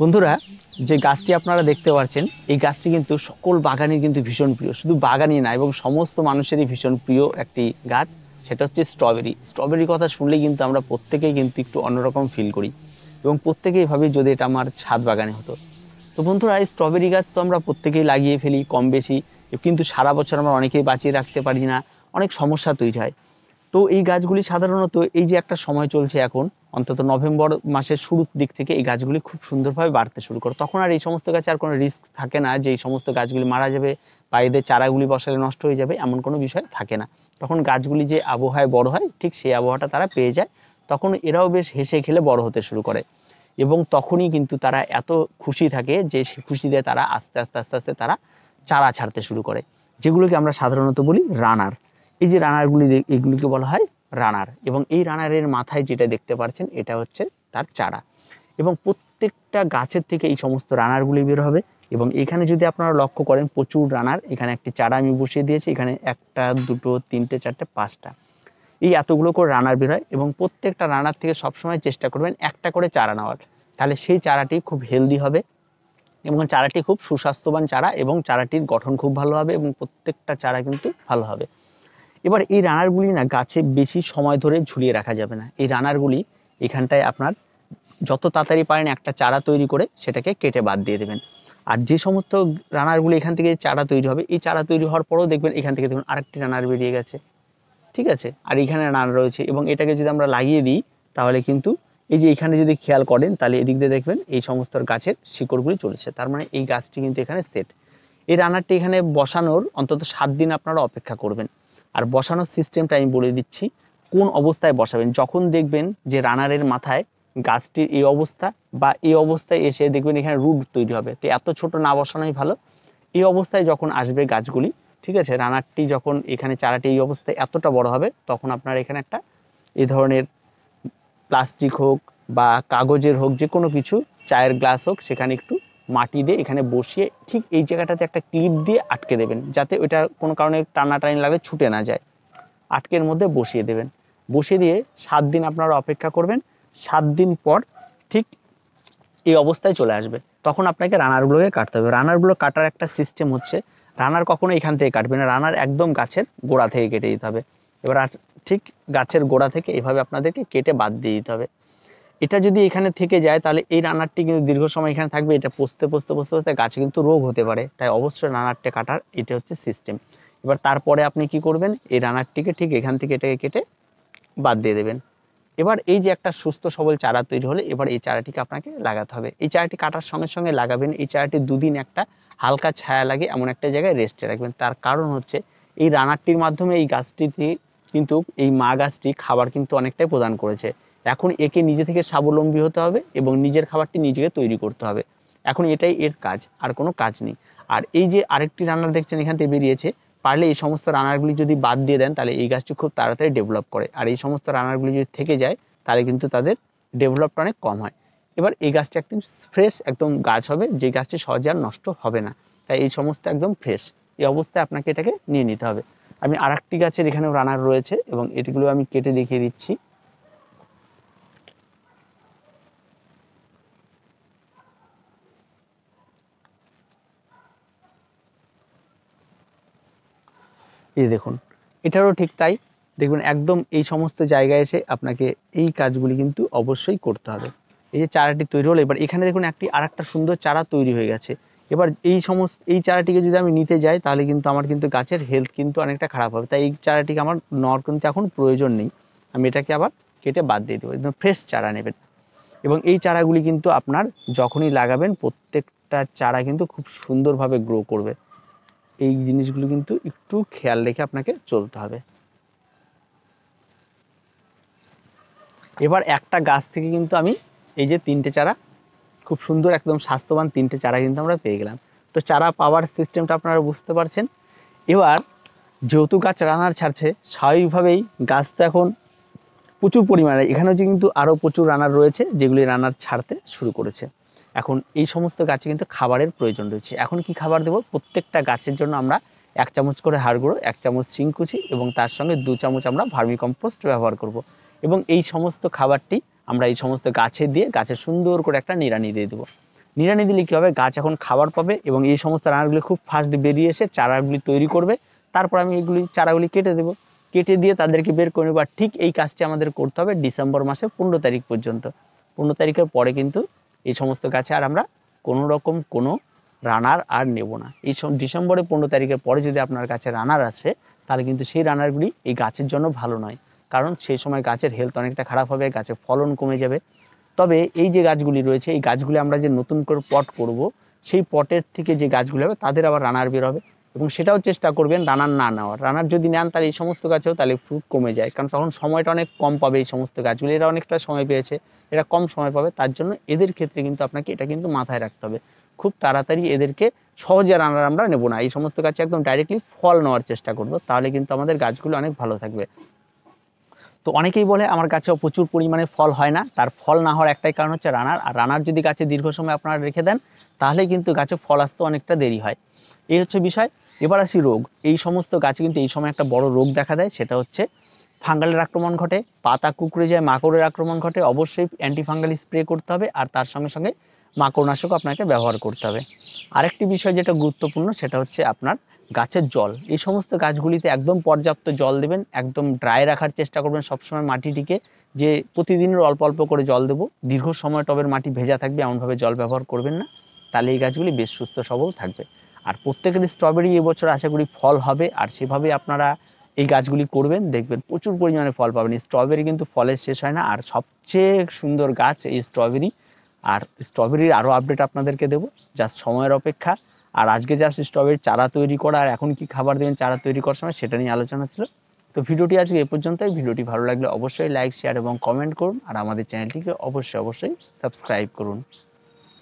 বন্ধুরা যে গাছটি আপনারা দেখতে পাচ্ছেন এই গাছটি কিন্তু সকল বাগানের কিন্তু ভীষণ প্রিয় শুধু বাগানই না এবং সমস্ত মানুষেরই ভীষণ প্রিয় একটি গাছ সেটা হচ্ছে স্ট্রবেরি স্ট্রবেরির কথা শুনলে কিন্তু আমরা প্রত্যেকেই কিন্তু একটু অন্যরকম ফিল করি এবং প্রত্যেকেই ভাবি যদি এটা আমার ছাদ বাগানে হতো তো বন্ধুরা এই স্ট্রবেরি গাছ তো আমরা প্রত্যেকেই লাগিয়ে ফেলি কম বেশি কিন্তু সারা বছর আমরা অনেকেই বাঁচিয়ে রাখতে পারি না অনেক সমস্যা তৈরি হয় তো এই গাছগুলি সাধারণত এই যে একটা সময় চলছে এখন অন্তত নভেম্বর মাসের শুরুর দিক থেকে এই গাছগুলি খুব সুন্দরভাবে বাড়তে শুরু করে তখন আর এই সমস্ত গাছে আর কোনো রিস্ক থাকে না যে এই সমস্ত গাছগুলি মারা যাবে বা এদের চারাগুলি বসালে নষ্ট হয়ে যাবে এমন কোনো বিষয় থাকে না তখন গাছগুলি যে আবহাওয়ায় বড় হয় ঠিক সেই আবহাওয়াটা তারা পেয়ে যায় তখন এরাও বেশ হেসে খেলে বড় হতে শুরু করে এবং তখনই কিন্তু তারা এত খুশি থাকে যে সে খুশিতে তারা আস্তে আস্তে আস্তে আস্তে তারা চারা ছাড়তে শুরু করে যেগুলোকে আমরা সাধারণত বলি রানার এই যে রানারগুলি এগুলিকে বলা হয় রানার এবং এই রানারের মাথায় যেটা দেখতে পাচ্ছেন এটা হচ্ছে তার চারা এবং প্রত্যেকটা গাছের থেকে এই সমস্ত রানারগুলি বের হবে এবং এখানে যদি আপনারা লক্ষ্য করেন প্রচুর রানার এখানে একটি চারা আমি বসিয়ে দিয়েছি এখানে একটা দুটো তিনটে চারটে পাঁচটা এই এতগুলো করে রানার বের হয় এবং প্রত্যেকটা রানার থেকে সবসময় চেষ্টা করবেন একটা করে চারা নেওয়ার তাহলে সেই চারাটি খুব হেলদি হবে এবং চারাটি খুব সুস্বাস্থ্যবান চারা এবং চারাটির গঠন খুব ভালো হবে এবং প্রত্যেকটা চারা কিন্তু ভালো হবে এবার এই রানারগুলি না গাছে বেশি সময় ধরে ঝুলিয়ে রাখা যাবে না এই রানারগুলি এখানটায় আপনার যত তাড়াতাড়ি পারেন একটা চারা তৈরি করে সেটাকে কেটে বাদ দিয়ে দেবেন আর যে সমস্ত রানারগুলি এখান থেকে চারা তৈরি হবে এই চারা তৈরি হওয়ার পরেও দেখবেন এখান থেকে দেখুন আরেকটি রানার বেরিয়ে গেছে ঠিক আছে আর এখানে রানার রয়েছে এবং এটাকে যদি আমরা লাগিয়ে দিই তাহলে কিন্তু এই যে এখানে যদি খেয়াল করেন তাহলে এদিক দিয়ে দেখবেন এই সমস্ত গাছের শিকড়গুলি চলেছে তার মানে এই গাছটি কিন্তু এখানে সেট এই রানারটি এখানে বসানোর অন্তত সাত দিন আপনারা অপেক্ষা করবেন আর বসানোর সিস্টেমটা আমি বলে দিচ্ছি কোন অবস্থায় বসাবেন যখন দেখবেন যে রানারের মাথায় গাছটির এই অবস্থা বা এই অবস্থায় এসে দেখবেন এখানে রুট তৈরি হবে তো এত ছোট না বসানোই ভালো এই অবস্থায় যখন আসবে গাছগুলি ঠিক আছে রানারটি যখন এখানে চারাটি এই অবস্থায় এতটা বড় হবে তখন আপনার এখানে একটা এই ধরনের প্লাস্টিক হোক বা কাগজের হোক যে কোনো কিছু চায়ের গ্লাস হোক সেখানে একটু মাটি দিয়ে এখানে বসিয়ে ঠিক এই জায়গাটাতে একটা ক্লিপ দিয়ে আটকে দেবেন যাতে ওইটা কোনো কারণে টানাটানি লাগে ছুটে না যায় আটকের মধ্যে বসিয়ে দেবেন বসিয়ে দিয়ে সাত দিন আপনারা অপেক্ষা করবেন সাত দিন পর ঠিক এই অবস্থায় চলে আসবে তখন আপনাকে রানারগুলোকে কাটতে হবে রানারগুলো কাটার একটা সিস্টেম হচ্ছে রানার কখনো এখান থেকে কাটবে না রানার একদম গাছের গোড়া থেকে কেটে দিতে হবে এবার ঠিক গাছের গোড়া থেকে এভাবে আপনাদেরকে কেটে বাদ দিয়ে দিতে হবে এটা যদি এখানে থেকে যায় তাহলে এই রানারটি কিন্তু দীর্ঘ সময় এখানে থাকবে এটা পোস্তে পোস্তে পোস্তে পোস্তে গাছে কিন্তু রোগ হতে পারে তাই অবশ্যই রানারটি কাটার এটা হচ্ছে সিস্টেম এবার তারপরে আপনি কি করবেন এই রানারটিকে ঠিক এখান থেকে এটাকে কেটে বাদ দিয়ে দেবেন এবার এই যে একটা সুস্থ সবল চারা তৈরি হলে এবার এই চারাটিকে আপনাকে লাগাতে হবে এই চারাটি কাটার সঙ্গে সঙ্গে লাগাবেন এই চারাটি দুদিন একটা হালকা ছায়া লাগে এমন একটা জায়গায় রেস্টে রাখবেন তার কারণ হচ্ছে এই রানারটির মাধ্যমে এই গাছটিতে কিন্তু এই মা গাছটি খাবার কিন্তু অনেকটাই প্রদান করেছে এখন একে নিজে থেকে স্বাবলম্বী হতে হবে এবং নিজের খাবারটি নিজেকে তৈরি করতে হবে এখন এটাই এর কাজ আর কোনো কাজ নেই আর এই যে আরেকটি রান্না দেখছেন এখান থেকে বেরিয়েছে পারলে এই সমস্ত রানারগুলি যদি বাদ দিয়ে দেন তাহলে এই গাছটি খুব তাড়াতাড়ি ডেভেলপ করে আর এই সমস্ত রানারগুলি যদি থেকে যায় তাহলে কিন্তু তাদের ডেভেলপটা অনেক কম হয় এবার এই গাছটি একদম ফ্রেশ একদম গাছ হবে যে গাছটি সহজে আর নষ্ট হবে না তাই এই সমস্ত একদম ফ্রেশ এই অবস্থায় আপনাকে এটাকে নিয়ে নিতে হবে আমি আর গাছের এখানেও রানার রয়েছে এবং এটিগুলো আমি কেটে দেখিয়ে দিচ্ছি এই দেখুন এটারও ঠিক তাই দেখুন একদম এই সমস্ত জায়গায় এসে আপনাকে এই কাজগুলি কিন্তু অবশ্যই করতে হবে এই যে চারাটি তৈরি হলো এবার এখানে দেখুন একটি আর একটা সুন্দর চারা তৈরি হয়ে গেছে এবার এই সমস্ত এই চারাটিকে যদি আমি নিতে যাই তাহলে কিন্তু আমার কিন্তু গাছের হেলথ কিন্তু অনেকটা খারাপ হবে তাই এই চারাটিকে আমার নেওয়ার কিন্তু এখন প্রয়োজন নেই আমি এটাকে আবার কেটে বাদ দিয়ে দেবো একদম ফ্রেশ চারা নেবেন এবং এই চারাগুলি কিন্তু আপনার যখনই লাগাবেন প্রত্যেকটা চারা কিন্তু খুব সুন্দরভাবে গ্রো করবে এই জিনিসগুলো কিন্তু একটু খেয়াল রেখে আপনাকে চলতে হবে এবার একটা গাছ থেকে কিন্তু আমি এই যে তিনটে চারা খুব সুন্দর একদম স্বাস্থ্যবান তিনটে চারা কিন্তু আমরা পেয়ে গেলাম তো চারা পাওয়ার সিস্টেমটা আপনারা বুঝতে পারছেন এবার যেহেতু গাছ রানার ছাড়ছে স্বাভাবিকভাবেই গাছ তো এখন প্রচুর পরিমাণে এখানেও কিন্তু আরও প্রচুর রানার রয়েছে যেগুলি রানার ছাড়তে শুরু করেছে এখন এই সমস্ত গাছে কিন্তু খাবারের প্রয়োজন রয়েছে এখন কি খাবার দেবো প্রত্যেকটা গাছের জন্য আমরা এক চামচ করে হাড় গুঁড়ো এক চামচ শিংকুচি এবং তার সঙ্গে দু চামচ আমরা ভার্মি কম্পোস্ট ব্যবহার করব। এবং এই সমস্ত খাবারটি আমরা এই সমস্ত গাছে দিয়ে গাছে সুন্দর করে একটা নিড়ানি দিয়ে দেবো নিড়ানি দিলে কী হবে গাছ এখন খাবার পাবে এবং এই সমস্ত রানাগুলি খুব ফাস্ট বেরিয়ে এসে চারাগুলি তৈরি করবে তারপর আমি এগুলি চারাগুলি কেটে দেবো কেটে দিয়ে তাদেরকে বের করে নেবো ঠিক এই কাজটি আমাদের করতে হবে ডিসেম্বর মাসের পনেরো তারিখ পর্যন্ত পনেরো তারিখের পরে কিন্তু এই সমস্ত গাছে আর আমরা কোনো রকম কোনো রানার আর নেব না এই সব ডিসেম্বরের পনেরো তারিখের পরে যদি আপনার কাছে রানার আছে তাহলে কিন্তু সেই রানারগুলি এই গাছের জন্য ভালো নয় কারণ সেই সময় গাছের হেলথ অনেকটা খারাপ হবে গাছের ফলন কমে যাবে তবে এই যে গাছগুলি রয়েছে এই গাছগুলি আমরা যে নতুন করে পট করব সেই পটের থেকে যে গাছগুলি হবে তাদের আবার রানার বের হবে এবং সেটাও চেষ্টা করবেন রানার না নেওয়ার রানার যদি নেন তাহলে এই সমস্ত গাছেও তাহলে ফ্রুট কমে যায় কারণ তখন সময়টা অনেক কম পাবে এই সমস্ত গাছগুলো এরা অনেকটা সময় পেয়েছে এরা কম সময় পাবে তার জন্য এদের ক্ষেত্রে কিন্তু আপনাকে এটা কিন্তু মাথায় রাখতে হবে খুব তাড়াতাড়ি এদেরকে সহজে রানার আমরা নেব না এই সমস্ত গাছে একদম ডাইরেক্টলি ফল নেওয়ার চেষ্টা করব তাহলে কিন্তু আমাদের গাছগুলো অনেক ভালো থাকবে তো অনেকেই বলে আমার গাছে প্রচুর পরিমাণে ফল হয় না তার ফল না হওয়ার একটাই কারণ হচ্ছে রানার আর রানার যদি গাছে দীর্ঘ সময় আপনারা রেখে দেন তাহলে কিন্তু গাছে ফল আসতে অনেকটা দেরি হয় এই হচ্ছে বিষয় এবার আসি রোগ এই সমস্ত গাছে কিন্তু এই সময় একটা বড় রোগ দেখা দেয় সেটা হচ্ছে ফাঙ্গালের আক্রমণ ঘটে পাতা কুকুরে যায় মাকড়ের আক্রমণ ঘটে অবশ্যই অ্যান্টিফাঙ্গাল স্প্রে করতে হবে আর তার সঙ্গে সঙ্গে মাকড়নাশক আপনাকে ব্যবহার করতে হবে আরেকটি বিষয় যেটা গুরুত্বপূর্ণ সেটা হচ্ছে আপনার গাছের জল এই সমস্ত গাছগুলিতে একদম পর্যাপ্ত জল দেবেন একদম ড্রাই রাখার চেষ্টা করবেন সবসময় মাটিটিকে যে প্রতিদিনের অল্প অল্প করে জল দেবো দীর্ঘ সময় টবের মাটি ভেজা থাকবে এমনভাবে জল ব্যবহার করবেন না তাহলে এই গাছগুলি বেশ সুস্থ সবল থাকবে আর প্রত্যেকের স্ট্রবেরি এবছর আশা করি ফল হবে আর সেভাবে আপনারা এই গাছগুলি করবেন দেখবেন প্রচুর পরিমাণে ফল পাবেন স্ট্রবেরি কিন্তু ফলের শেষ হয় না আর সবচেয়ে সুন্দর গাছ এই স্ট্রবেরি আর স্ট্রবেরির আরও আপডেট আপনাদেরকে দেবো জাস্ট সময়ের অপেক্ষা আর আজকে জাস্ট স্ট্রবেরি চারা তৈরি করা আর এখন কি খাবার দেবেন চারা তৈরি করার সময় সেটা নিয়ে আলোচনা ছিল তো ভিডিওটি আজকে এ পর্যন্তই ভিডিওটি ভালো লাগলে অবশ্যই লাইক শেয়ার এবং কমেন্ট করুন আর আমাদের চ্যানেলটিকে অবশ্যই অবশ্যই সাবস্ক্রাইব করুন